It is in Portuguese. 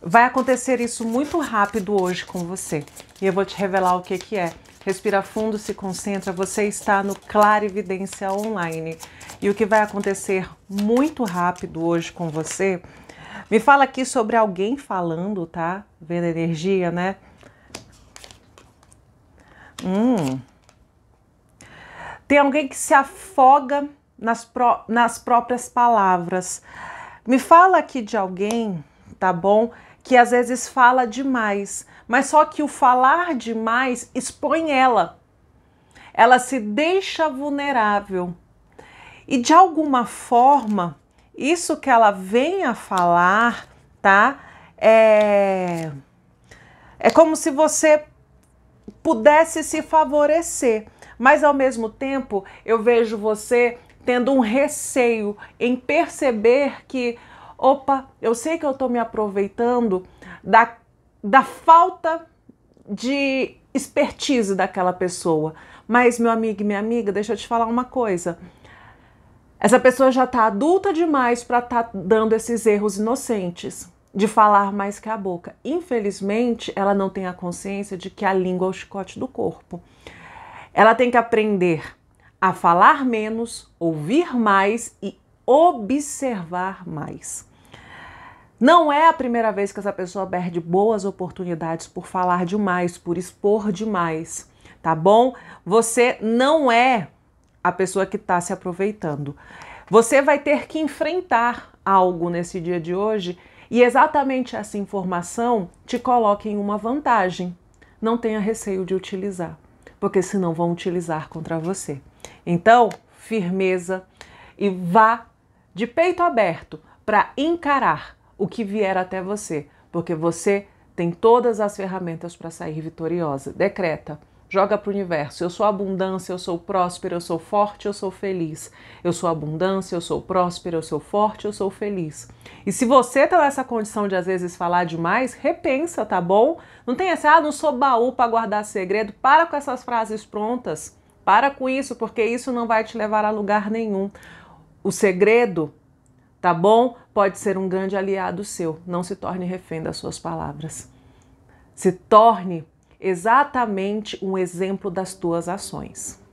Vai acontecer isso muito rápido hoje com você. E eu vou te revelar o que, que é. Respira fundo, se concentra. Você está no Clarividência Online. E o que vai acontecer muito rápido hoje com você? Me fala aqui sobre alguém falando, tá? Vendo energia, né? Hum. Tem alguém que se afoga nas, pró nas próprias palavras. Me fala aqui de alguém tá bom? Que às vezes fala demais, mas só que o falar demais expõe ela. Ela se deixa vulnerável. E de alguma forma, isso que ela vem a falar, tá? É, é como se você pudesse se favorecer, mas ao mesmo tempo eu vejo você tendo um receio em perceber que opa, eu sei que eu estou me aproveitando da, da falta de expertise daquela pessoa. Mas, meu amigo e minha amiga, deixa eu te falar uma coisa. Essa pessoa já está adulta demais para estar tá dando esses erros inocentes de falar mais que a boca. Infelizmente, ela não tem a consciência de que a língua é o chicote do corpo. Ela tem que aprender a falar menos, ouvir mais e observar mais. Não é a primeira vez que essa pessoa perde boas oportunidades por falar demais, por expor demais, tá bom? Você não é a pessoa que está se aproveitando. Você vai ter que enfrentar algo nesse dia de hoje e exatamente essa informação te coloca em uma vantagem. Não tenha receio de utilizar, porque senão vão utilizar contra você. Então, firmeza e vá de peito aberto para encarar o que vier até você, porque você tem todas as ferramentas para sair vitoriosa. Decreta, joga para o universo: eu sou abundância, eu sou próspera, eu sou forte, eu sou feliz. Eu sou abundância, eu sou próspera, eu sou forte, eu sou feliz. E se você está nessa condição de às vezes falar demais, repensa, tá bom? Não tem essa, ah, não sou baú para guardar segredo. Para com essas frases prontas. Para com isso, porque isso não vai te levar a lugar nenhum. O segredo, tá bom? Pode ser um grande aliado seu. Não se torne refém das suas palavras. Se torne exatamente um exemplo das tuas ações.